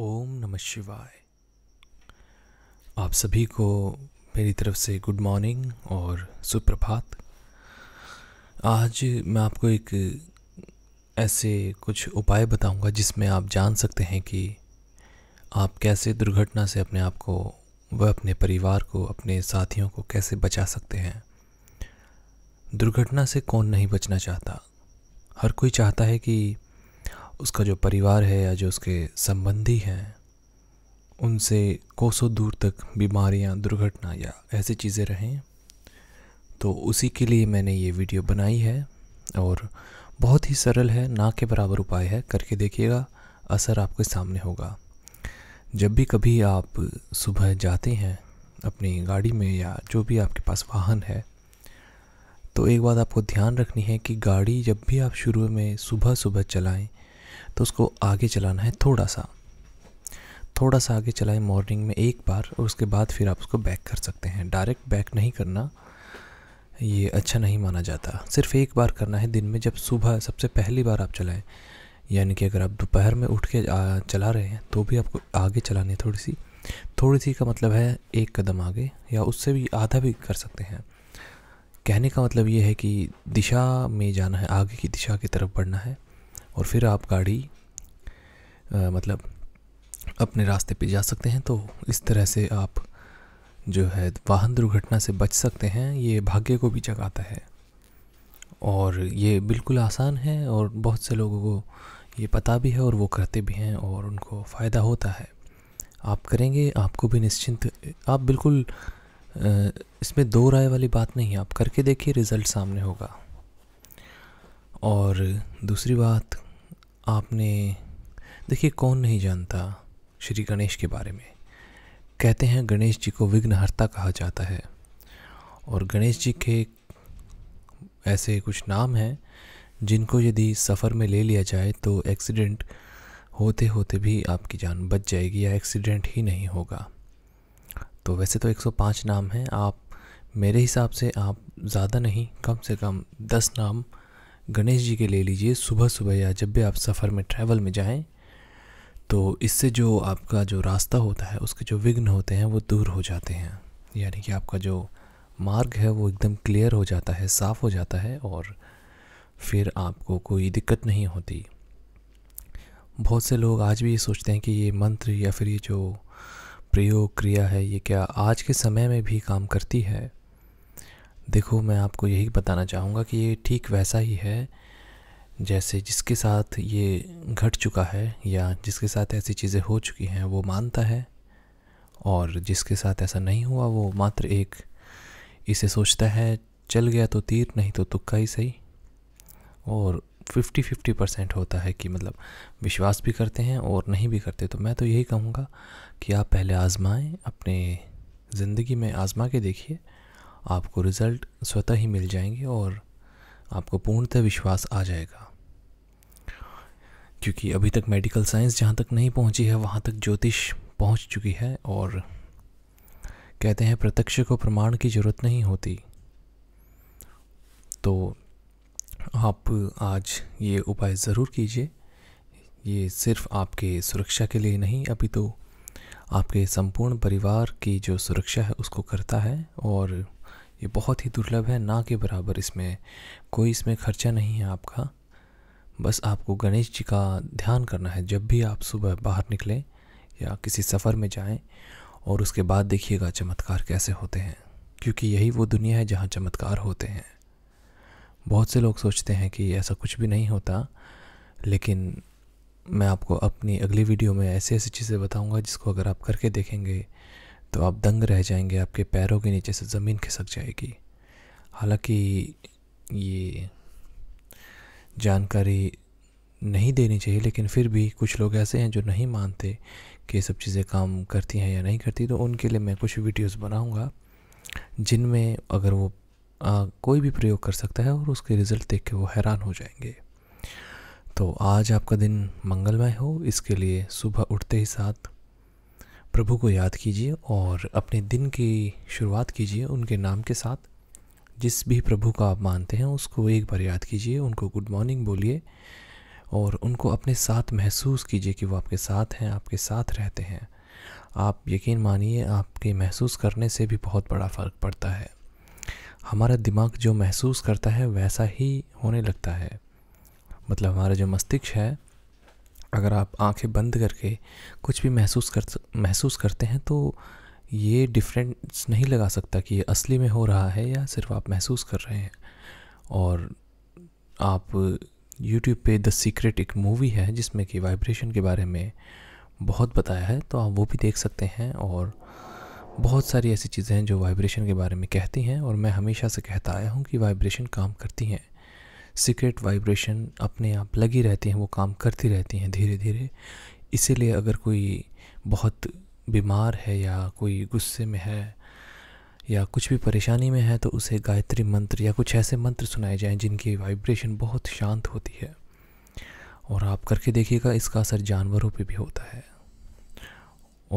ओम नमः शिवाय आप सभी को मेरी तरफ से गुड मॉर्निंग और सुप्रभात आज मैं आपको एक ऐसे कुछ उपाय बताऊंगा जिसमें आप जान सकते हैं कि आप कैसे दुर्घटना से अपने आप को व अपने परिवार को अपने साथियों को कैसे बचा सकते हैं दुर्घटना से कौन नहीं बचना चाहता हर कोई चाहता है कि उसका जो परिवार है या जो उसके संबंधी हैं उनसे कोसों दूर तक बीमारियां दुर्घटना या ऐसी चीज़ें रहें तो उसी के लिए मैंने ये वीडियो बनाई है और बहुत ही सरल है ना के बराबर उपाय है करके देखिएगा असर आपके सामने होगा जब भी कभी आप सुबह जाते हैं अपनी गाड़ी में या जो भी आपके पास वाहन है तो एक बात आपको ध्यान रखनी है कि गाड़ी जब भी आप शुरू में सुबह सुबह चलाएं तो उसको आगे चलाना है थोड़ा सा थोड़ा सा आगे चलाएं मॉर्निंग में एक बार और उसके बाद फिर आप उसको बैक कर सकते हैं डायरेक्ट बैक नहीं करना ये अच्छा नहीं माना जाता सिर्फ एक बार करना है दिन में जब सुबह सबसे पहली बार आप चलाएं यानी कि अगर आप दोपहर में उठ के चला रहे हैं तो भी आपको आगे चलानी है थोड़ी सी थोड़ी सी का मतलब है एक कदम आगे या उससे भी आधा भी कर सकते हैं कहने का मतलब ये है कि दिशा में जाना है आगे की दिशा की तरफ बढ़ना है और फिर आप गाड़ी आ, मतलब अपने रास्ते पे जा सकते हैं तो इस तरह से आप जो है वाहन दुर्घटना से बच सकते हैं ये भाग्य को भी जगाता है और ये बिल्कुल आसान है और बहुत से लोगों को ये पता भी है और वो करते भी हैं और उनको फ़ायदा होता है आप करेंगे आपको भी निश्चिंत आप बिल्कुल इसमें दो राय वाली बात नहीं आप करके देखिए रिज़ल्ट सामने होगा और दूसरी बात आपने देखिए कौन नहीं जानता श्री गणेश के बारे में कहते हैं गणेश जी को विघ्नहर्ता कहा जाता है और गणेश जी के ऐसे कुछ नाम हैं जिनको यदि सफ़र में ले लिया जाए तो एक्सीडेंट होते होते भी आपकी जान बच जाएगी या एक्सीडेंट ही नहीं होगा तो वैसे तो 105 नाम हैं आप मेरे हिसाब से आप ज़्यादा नहीं कम से कम 10 नाम गणेश जी के ले लीजिए सुबह सुबह या जब भी आप सफ़र में ट्रैवल में जाएं तो इससे जो आपका जो रास्ता होता है उसके जो विघ्न होते हैं वो दूर हो जाते हैं यानी कि आपका जो मार्ग है वो एकदम क्लियर हो जाता है साफ़ हो जाता है और फिर आपको कोई दिक्कत नहीं होती बहुत से लोग आज भी ये सोचते हैं कि ये मंत्र या फिर ये जो प्रयोग क्रिया है ये क्या आज के समय में भी काम करती है देखो मैं आपको यही बताना चाहूँगा कि ये ठीक वैसा ही है जैसे जिसके साथ ये घट चुका है या जिसके साथ ऐसी चीज़ें हो चुकी हैं वो मानता है और जिसके साथ ऐसा नहीं हुआ वो मात्र एक इसे सोचता है चल गया तो तीर नहीं तो तुक्का ही सही और फिफ्टी फिफ्टी परसेंट होता है कि मतलब विश्वास भी करते हैं और नहीं भी करते तो मैं तो यही कहूँगा कि आप पहले आजमाएं अपने ज़िंदगी में आजमा के देखिए आपको रिज़ल्ट स्वतः ही मिल जाएंगे और आपको पूर्णतः विश्वास आ जाएगा क्योंकि अभी तक मेडिकल साइंस जहाँ तक नहीं पहुँची है वहाँ तक ज्योतिष पहुँच चुकी है और कहते हैं प्रत्यक्ष को प्रमाण की ज़रूरत नहीं होती तो आप आज ये उपाय ज़रूर कीजिए ये सिर्फ आपके सुरक्षा के लिए नहीं अभी तो आपके संपूर्ण परिवार की जो सुरक्षा है उसको करता है और ये बहुत ही दुर्लभ है ना के बराबर इसमें कोई इसमें खर्चा नहीं है आपका बस आपको गणेश जी का ध्यान करना है जब भी आप सुबह बाहर निकलें या किसी सफ़र में जाएं और उसके बाद देखिएगा चमत्कार कैसे होते हैं क्योंकि यही वो दुनिया है जहाँ चमत्कार होते हैं बहुत से लोग सोचते हैं कि ऐसा कुछ भी नहीं होता लेकिन मैं आपको अपनी अगली वीडियो में ऐसी ऐसी चीज़ें बताऊंगा जिसको अगर आप करके देखेंगे तो आप दंग रह जाएंगे आपके पैरों के नीचे से ज़मीन खिसक जाएगी हालांकि ये जानकारी नहीं देनी चाहिए लेकिन फिर भी कुछ लोग ऐसे हैं जो नहीं मानते कि सब चीज़ें काम करती हैं या नहीं करती तो उनके लिए मैं कुछ वीडियोस बनाऊंगा जिनमें अगर वो आ, कोई भी प्रयोग कर सकता है और उसके रिज़ल्ट देख के वो हैरान हो जाएंगे तो आज आपका दिन मंगलमय हो इसके लिए सुबह उठते ही साथ प्रभु को याद कीजिए और अपने दिन की शुरुआत कीजिए उनके नाम के साथ जिस भी प्रभु का आप मानते हैं उसको एक बार याद कीजिए उनको गुड मॉर्निंग बोलिए और उनको अपने साथ महसूस कीजिए कि वो आपके साथ हैं आपके साथ रहते हैं आप यकीन मानिए आपके महसूस करने से भी बहुत बड़ा फ़र्क पड़ता है हमारा दिमाग जो महसूस करता है वैसा ही होने लगता है मतलब हमारा जो मस्तिष्क है अगर आप आंखें बंद करके कुछ भी महसूस कर महसूस करते हैं तो ये डिफरेंस नहीं लगा सकता कि ये असली में हो रहा है या सिर्फ आप महसूस कर रहे हैं और आप YouTube पे द सीक्रेट एक मूवी है जिसमें कि वाइब्रेशन के बारे में बहुत बताया है तो आप वो भी देख सकते हैं और बहुत सारी ऐसी चीज़ें हैं जो वाइब्रेशन के बारे में कहती हैं और मैं हमेशा से कहता आया हूँ कि वाइब्रेशन काम करती हैं सीक्रेट वाइब्रेशन अपने आप लगी रहती हैं वो काम करती रहती हैं धीरे धीरे इसीलिए अगर कोई बहुत बीमार है या कोई गुस्से में है या कुछ भी परेशानी में है तो उसे गायत्री मंत्र या कुछ ऐसे मंत्र सुनाए जाएं जिनकी वाइब्रेशन बहुत शांत होती है और आप करके देखिएगा इसका असर जानवरों पे भी होता है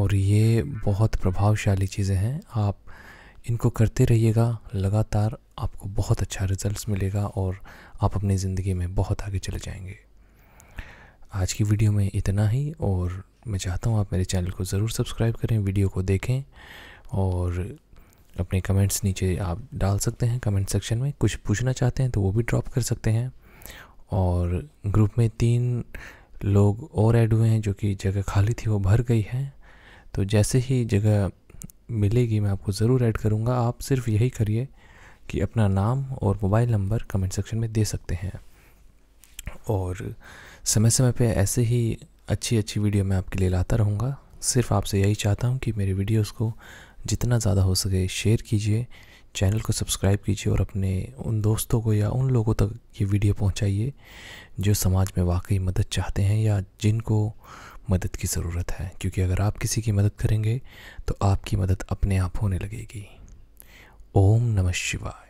और ये बहुत प्रभावशाली चीज़ें हैं आप इनको करते रहिएगा लगातार आपको बहुत अच्छा रिजल्ट्स मिलेगा और आप अपनी ज़िंदगी में बहुत आगे चले जाएंगे आज की वीडियो में इतना ही और मैं चाहता हूँ आप मेरे चैनल को ज़रूर सब्सक्राइब करें वीडियो को देखें और अपने कमेंट्स नीचे आप डाल सकते हैं कमेंट सेक्शन में कुछ पूछना चाहते हैं तो वो भी ड्रॉप कर सकते हैं और ग्रुप में तीन लोग और ऐड हुए हैं जो कि जगह खाली थी वो भर गई है तो जैसे ही जगह मिलेगी मैं आपको ज़रूर ऐड करूँगा आप सिर्फ यही करिए कि अपना नाम और मोबाइल नंबर कमेंट सेक्शन में दे सकते हैं और समय समय पे ऐसे ही अच्छी अच्छी वीडियो मैं आपके लिए लाता रहूँगा सिर्फ आपसे यही चाहता हूँ कि मेरे वीडियोस को जितना ज़्यादा हो सके शेयर कीजिए चैनल को सब्सक्राइब कीजिए और अपने उन दोस्तों को या उन लोगों तक ये वीडियो पहुँचाइए जो समाज में वाकई मदद चाहते हैं या जिनको मदद की ज़रूरत है क्योंकि अगर आप किसी की मदद करेंगे तो आपकी मदद अपने आप होने लगेगी ओम नमः शिवाय